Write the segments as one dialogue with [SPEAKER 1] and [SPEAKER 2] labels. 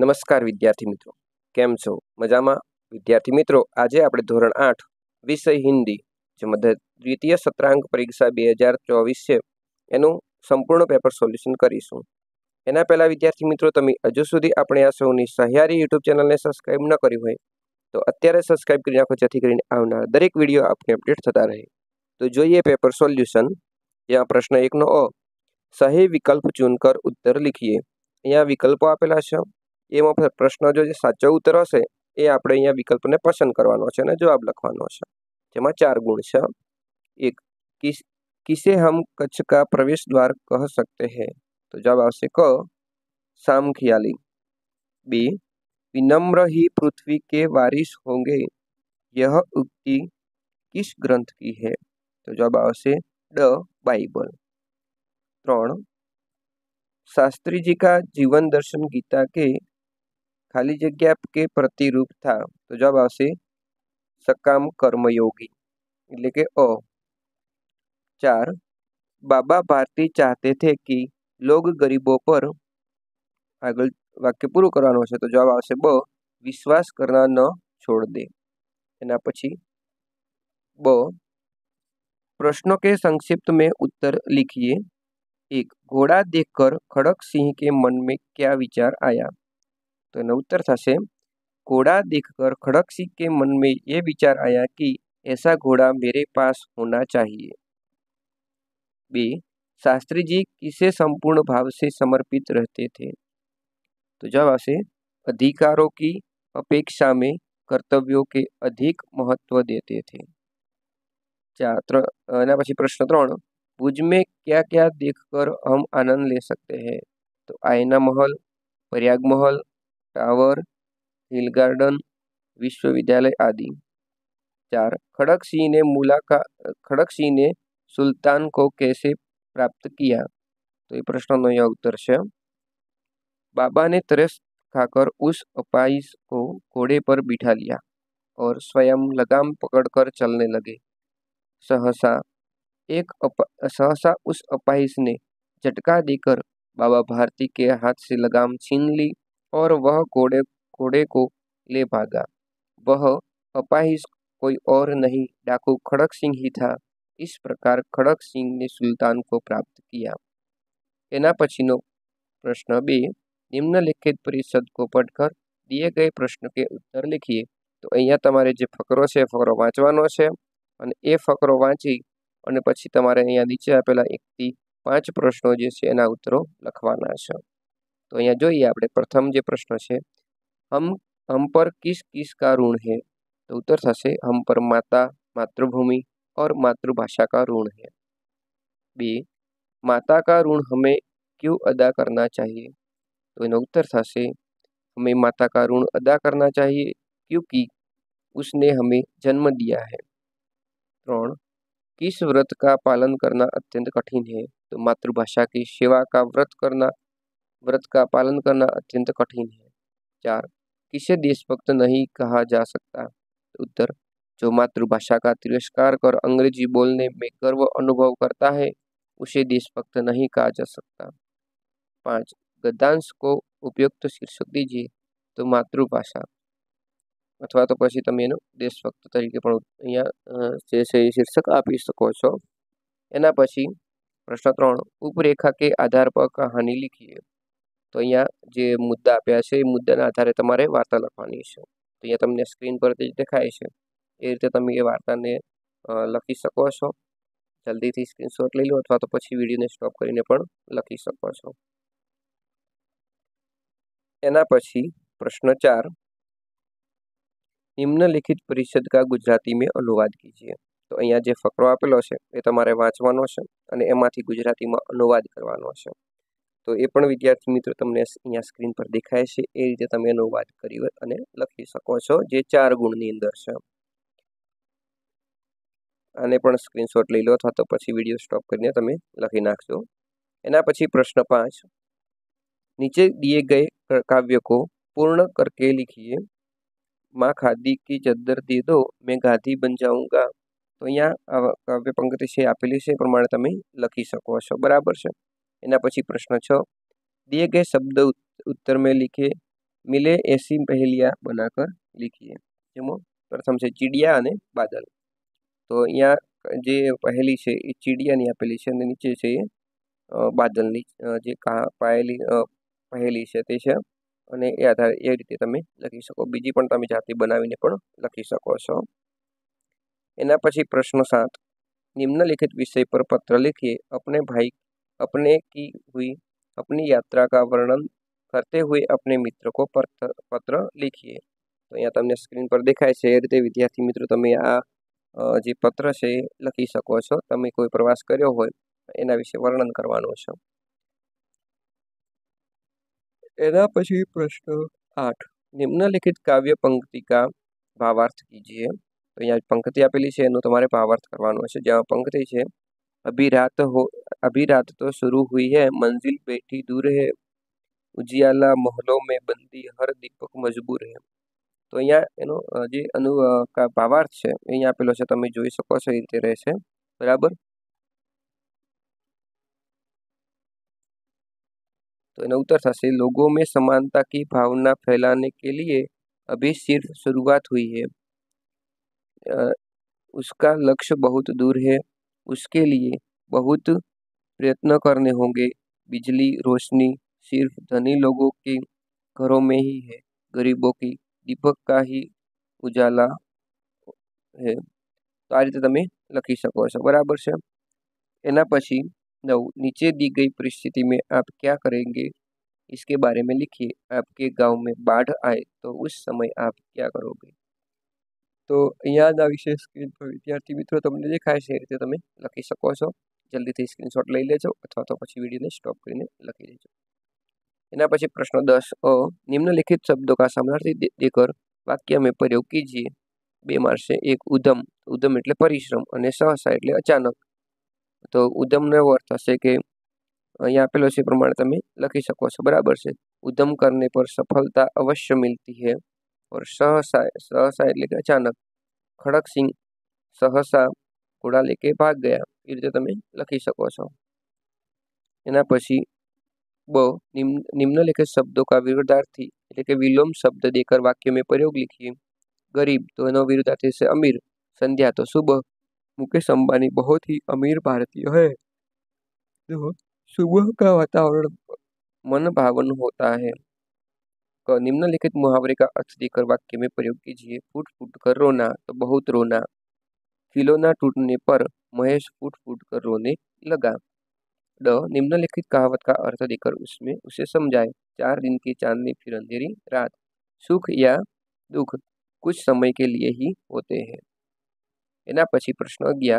[SPEAKER 1] નમસ્કાર વિદ્યાર્થી મિત્રો કેમ છો મજામાં વિદ્યાર્થી મિત્રો આજે આપણે ધોરણ આઠ વિષય હિન્દી જે મધ્ય દ્વિતીય સત્રાંક પરીક્ષા બે હજાર ચોવીસ છે એનું સંપૂર્ણ પેપર સોલ્યુશન કરીશું એના પહેલાં વિદ્યાર્થી મિત્રો તમે હજુ સુધી આપણે આ સૌની સહિયારી યુટ્યુબ ચેનલને સબસ્ક્રાઈબ ન કરી હોય તો અત્યારે સબસ્ક્રાઈબ કરી નાખો જેથી કરીને આવનાર દરેક વિડીયો આપને અપડેટ થતા રહે તો જોઈએ પેપર સોલ્યુશન જ્યાં પ્રશ્ન એકનો અ સહી વિકલ્પ ચૂન કર ઉત્તર લખીએ અહીંયા વિકલ્પો આપેલા છે एम प्रश्न जो साचो उत्तर हे ये अँ विकल्प ने पसंद करने जवाब लखवा जेमा चार गुण है एक किसे हम कच्छ का प्रवेश द्वार कह सकते हैं तो जवाब आ साम ख्याली बी विनम्र ही पृथ्वी के वारिश होंगे यह उक्ति किस ग्रंथ की है तो जवाब आ बाइबल त्र शास्त्री जी का जीवन दर्शन गीता के खाली जगह के प्रति रूप था तो जवाब आकाम सकाम कर्मयोगी इले के अ चार बाबा भारती चाहते थे कि लोग गरीबों पर आग वाक्य पूरु करने तो जवाब आ विश्वास करना न छोड़ देना पी ब प्रश्नों के संक्षिप्त में उत्तर लिखिए एक घोड़ा देखकर खड़क सिंह के मन में क्या विचार आया तो उत्तर ઉત્તર घोड़ा देखकर खड़क सिंह के मन में यह विचार आया कि ऐसा घोड़ा मेरे पास होना चाहिए बी शास्त्री जी किसे संपूर्ण भाव से समर्पित रहते थे तो जवाब से अधिकारों की अपेक्षा में कर्तव्यों के अधिक महत्व देते थे चार એના भुज में क्या क्या देखकर हम आनंद ले सकते हैं तो आयना महल प्रयाग महल टावर हिल गार्डन विश्वविद्यालय आदि चार खड़क सिंह ने मुलाका खड़क सिंह ने सुल्तान को कैसे प्राप्त किया तो ये प्रश्न नो उत्तर से बाबा ने तरस खाकर उस अपाइस को घोड़े पर बिठा लिया और स्वयं लगाम पकड़कर चलने लगे सहसा एक अप, सहसा उस अपाइस ने झटका देकर बाबा भारती के हाथ से लगाम छीन ली और वह घोड़े घोड़े को ले भागा वह अपाहिज कोई और नहीं डाकू खड़क सिंह ही था इस प्रकार खड़क सिंह ने सुल्तान को प्राप्त किया एना पचीनो प्रश्न भी निम्नलिखित परिषद को पढ़कर दिए गए प्रश्न के उत्तर लिखिए तो अँ जो फकरो से फकरो वाँचवा है ये फकरो वाँची और पीछे तेरे अँ नीचे आप एक पांच प्रश्नों से उत्तरो लखवा है તો जो જોઈએ प्रथम जो प्रश्न પ્રશ્ન हम हम पर किस किस का ऋण है तो उत्तर था से हम पर माता मातृभूमि और मातृभाषा का ऋण है बी माता का ऋण हमें क्यों अदा करना चाहिए तो इन उत्तर था से हमें माता का ऋण अदा करना चाहिए क्योंकि उसने हमें जन्म दिया है त्रण किस व्रत का पालन करना अत्यंत कठिन है तो मातृभाषा की सेवा का व्रत करना व्रत का पालन करना अत्यंत कठिन है चार किसे देशभक्त नहीं कहा जा सकता उत्तर जो मातृभाषा का तिरस्कार कर अंग्रेजी बोलने में गर्व अनुभव करता है उसे देशभक्त नहीं कहा जा सकता पाँच गद्दांश को उपयुक्त शीर्षक दीजिए तो मातृभाषा अथवा तो पी ते देशभक्त तरीके તરીકે પણ અહીંયા જે છે એ શીર્ષક આપી શકો છો એના પછી પ્રશ્ન તો અહીંયા જે મુદ્દા આપ્યા છે એ મુદ્દાના આધારે તમારે વાર્તા લખવાની છે તો અહીંયા તમને સ્ક્રીન પર જ દેખાય છે એ રીતે તમે એ વાર્તાને લખી શકો છો જલ્દીથી સ્ક્રીનશોટ લઈ લો અથવા તો પછી વિડીયોને સ્ટોપ કરીને પણ લખી શકો છો એના પછી પ્રશ્ન ચાર નિમ્નલિખિત પરિષદ કા ગુજરાતી મેં અનુવાદ કીજીએ તો અહીંયા જે ફકરો આપેલો છે એ તમારે વાંચવાનો છે અને એમાંથી ગુજરાતીમાં અનુવાદ કરવાનો છે તો એ પણ વિદ્યાર્થી મિત્રો તમને અહીંયા સ્ક્રીન પર દેખાય છે એ રીતે તમે એનો વાત કરી અને લખી શકો છો જે ચાર ગુણની અંદર છે આને પણ સ્ક્રીનશોટ લઈ લો અથવા તો પછી વિડીયો સ્ટોપ કરીને તમે લખી નાખજો એના પછી પ્રશ્ન પાંચ નીચે દીએ ગયે કાવ્યકો પૂર્ણ કરકે લીખીએ માં ખાદી કી જદ્દર દે દો મેં ગાધી બન જાઉંગા તો અહીંયા કાવ્ય પંક્તિ છે આપેલી છે એ પ્રમાણે તમે લખી શકો છો બરાબર છે एना पी प्रश्न छ दिए गए शब्द उत्तर में लिखे मिले ऐसी पहेलियाँ बनाकर लिखिए जमो प्रथम से चिड़िया अने बादल तो यहाँ जे पहेली से चिड़िया ने आपेली है नीचे से बादल पायेली पहेली से आधार ए रीते तब लखी सको बीजी ते जाते बना लखी सको एना पी प्रश्न सात निम्नलिखित विषय पर पत्र लिखिए अपने भाई अपने की हुई अपनी यात्रा का वर्णन करते हुए अपने मित्र को पत्र लिखिए तो अँ तक स्क्रीन पर देखाय से रीते विद्यार्थी मित्रों ते आ जी पत्र से लखी सको ते कोई प्रवास करो होना वर्णन करवा प्रश्न आठ निम्नलिखित काव्य पंक्ति का भावार्थ कीजिए तो अँ पंक्ति आपेली है भावार्थ करवा पंक्ति है अभी रात हो अभी रात तो शुरू हुई है मंजिल बैठी दूर है उजियाला मोहल्लों में बंदी हर दीपक मजबूर है तो અહીંયા એનો જે અનુ ભાવાર્થ છે અહીંયા આપેલો છે તમે જોઈ શકો છો એ રીતે રહેશે બરાબર તો એનો ઉત્તર થશે લોગો की भावना फैलाने के लिए अभी सिर्फ शुरुआत हुई है उसका लक्ष्य बहुत दूर है उसके लिए बहुत प्रयत्न करने होंगे बिजली रोशनी सिर्फ धनी लोगों के घरों में ही है गरीबों की दीपक का ही उजाला है तो आ रीते ते लखी सको बराबर से एना એના પછી नीचे दी गई परिस्थिति में आप क्या करेंगे इसके बारे में लिखिए आपके गांव में बाढ़ आए तो उस समय आप क्या करोगे તો અહીંયા ના વિશે સ્ક્રીન પર વિદ્યાર્થી મિત્રો તમે દેખાય છે આ રીતે તમે લખી શકો છો જલ્દીથી સ્ક્રીનશોટ લઈ લેજો અથવા તો પછી વિડિયોને સ્ટોપ કરીને લખી લેજો એના પછી પ્રશ્ન 10 અ નીચે લખિત શબ્દો કા સમાનાર્થી દીધર વાક્ય મે પરયુગીજી બે માર્સે એક ઉદમ ઉદમ એટલે પરિશ્રમ અને સહસાઈ એટલે અચાનક તો ઉદમનો અર્થ થશે કે અહીં આપેલા છે પ્રમાણે તમે લખી શકો છો બરાબર છે ઉદમ કરને પર સફળતા અવશ્ય ملتی છે और सहसा सहसा लिख अचानक खड़क सिंह सहसा उडा लेके भाग गया ये जो तुम्हें लिखी શકો છો એના પછી બ નિમનલેખે શબ્દો કા વિરુદ્ધાર્થી એટલે કે વિલમ શબ્દ દેકર વાક્ય મે પરયોગ લખી ગરીબ તો એનો વિરુદ્ધાર્થી છે અમીર સંધ્યા તો સુબ મુકે સંબાની બહોત હી અમીર ભારતીયો હે જુઓ સુબહ કા વાતાવરણ મન ભાગન હોતા હે निम्नलिखित मुहावरे का अर्थ देकर वाक्य में प्रयोग कीजिए फूट फूट कर रोना तो बहुत रोना खिलौना टूटने पर महेश फूट फूट कर रोने लगा ड निम्नलिखित कहावत का अर्थ देकर उसमें उसे समझाए चार दिन की चांदनी फिर अंधेरी रात सुख या दुख कुछ समय के लिए ही होते हैं प्रश्न अग्न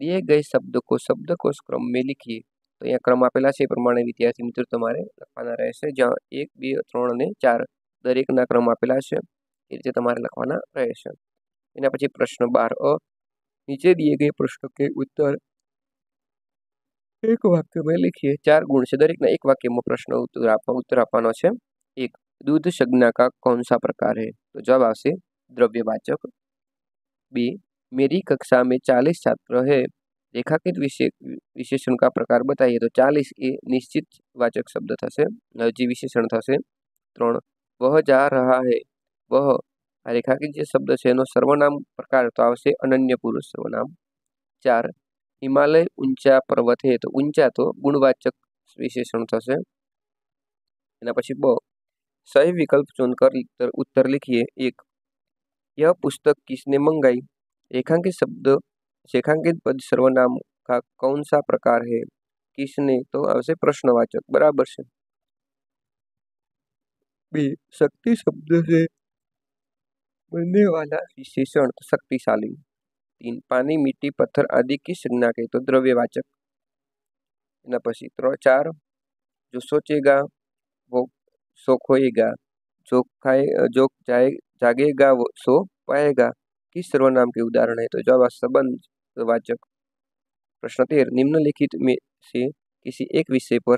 [SPEAKER 1] दिए गए शब्द को शब्द को क्रम में लिखिए તો અહીંયા ક્રમ આપેલા છે એ પ્રમાણે વિદ્યાર્થી મિત્રો તમારે લખવાના રહેશે જ્યાં એક બે ત્રણ અને ચાર દરેકના ક્રમ આપેલા છે એ રીતે તમારે લખવાના રહેશે એના પછી પ્રશ્ન બાર અ નીચે દિયે ગઈ પ્રશ્નો કે ઉત્તર એક વાક્યમાં લખીએ ચાર ગુણ છે દરેકના એક વાક્યમાં પ્રશ્ન ઉત્તર આપવા ઉત્તર આપવાનો છે એક દૂધ સંજ્ઞા કા પ્રકાર હે તો જવાબ આવશે દ્રવ્યવાચક બે મેરી કક્ષા મેં ચાલીસ છાત્ર હે रेखाकित विशेषण का प्रकार बताइए तो चालीस ए निश्चित वाचक शब्द थे जी विशेषण थे तर वह जा रहा है वह आ रेखाकृत शब्द है सर्वनाम प्रकार तो आनन्य पुरुष सर्वनाम चार हिमालय ऊंचा पर्वत है तो ऊंचा तो गुणवाचक विशेषण थे एना पी सही विकल्प चुनकर उत्तर लिखिए एक यह पुस्तक किसने मंगाई रेखांकित शब्द शेखांकित पद सर्वनाम का कौन सा प्रकार है किसने तो अवश्य प्रश्नवाचक बराबर से बी शक्ति शब्द से बनने वाला विशेषण तो शक्तिशाली तीन पानी मिट्टी पत्थर आदि की संज्ञा के तो द्रव्यवाचक એના પછી ત્રણ ચાર જો સોચેગા વો સો खोएगा जो खाए जो जाए जागेगा वो सो पाएगा किस सर्वनाम के उदाहरण है तो जवाब संबंध वाचक प्रश्न तेर निम्नलिखित में से किसी एक विषय पर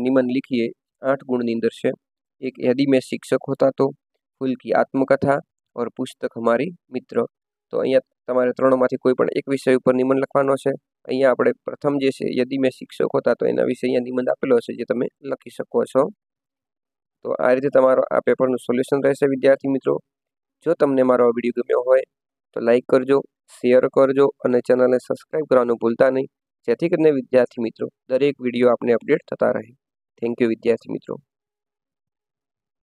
[SPEAKER 1] निम्न लिखिए आठ गुण निंदर्श एक यदि मैं शिक्षक होता तो फूल की आत्मकथा और पुस्तक हमारी मित्र तो अँ त्रो में कोईपण एक विषय पर निम्न लिखा है अँ प्रथम जो यदि मैं शिक्षक होता तो एना विषय अमन आप तब लखी सको तो आ रीते आ पेपर सोल्यूशन रहे विद्यार्थी मित्रों जो तमने मारो वीडियो गम्य हो तो लाइक करजो शेयर करजो और चैनल ने सब्सक्राइब करा भूलता नहीं जैसे विद्यार्थी मित्रों दरक विडियो आपने अपडेट थता रहे थैंक यू विद्यार्थी मित्रों